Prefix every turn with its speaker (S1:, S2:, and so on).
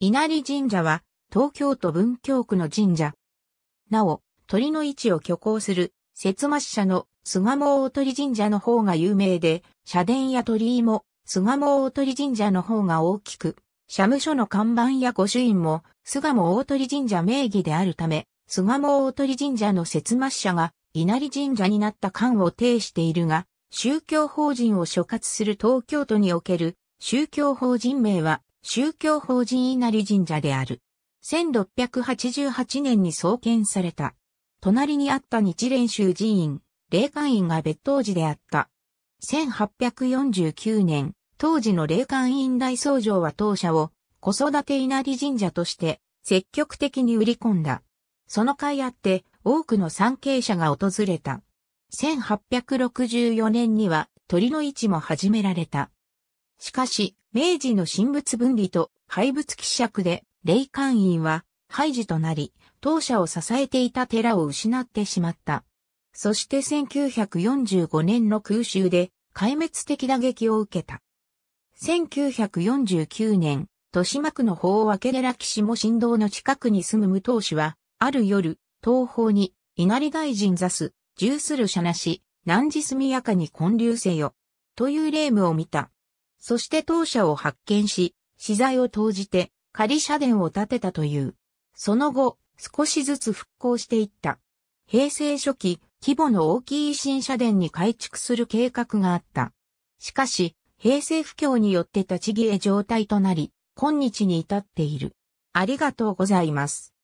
S1: 稲荷神社は、東京都文京区の神社。なお、鳥の位置を虚構する、節末社の菅毛大鳥神社の方が有名で、社殿や鳥居も菅毛大鳥神社の方が大きく、社務所の看板や御朱印も菅毛大鳥神社名義であるため、菅毛大鳥神社の節末社が稲荷神社になった感を呈しているが、宗教法人を所轄する東京都における宗教法人名は宗教法人稲荷神社である。1688年に創建された。隣にあった日蓮宗寺院、霊官院が別当時であった。1849年、当時の霊官院大僧正は当社を子育て稲荷神社として積極的に売り込んだ。その甲斐あって多くの参詣者が訪れた。1864年には鳥の市も始められた。しかし、明治の神仏分離と廃仏希釈で、霊官院は廃寺となり、当社を支えていた寺を失ってしまった。そして1945年の空襲で壊滅的打撃を受けた。1949年、豊島区の法分寺岸も神道の近くに住む無党氏は、ある夜、東方に、稲荷大臣座す、重する者なし、何時速やかに混流せよ、という霊夢を見た。そして当社を発見し、資材を投じて仮社殿を建てたという。その後、少しずつ復興していった。平成初期、規模の大きい新社殿に改築する計画があった。しかし、平成不況によって立ち消え状態となり、今日に至っている。ありがとうございます。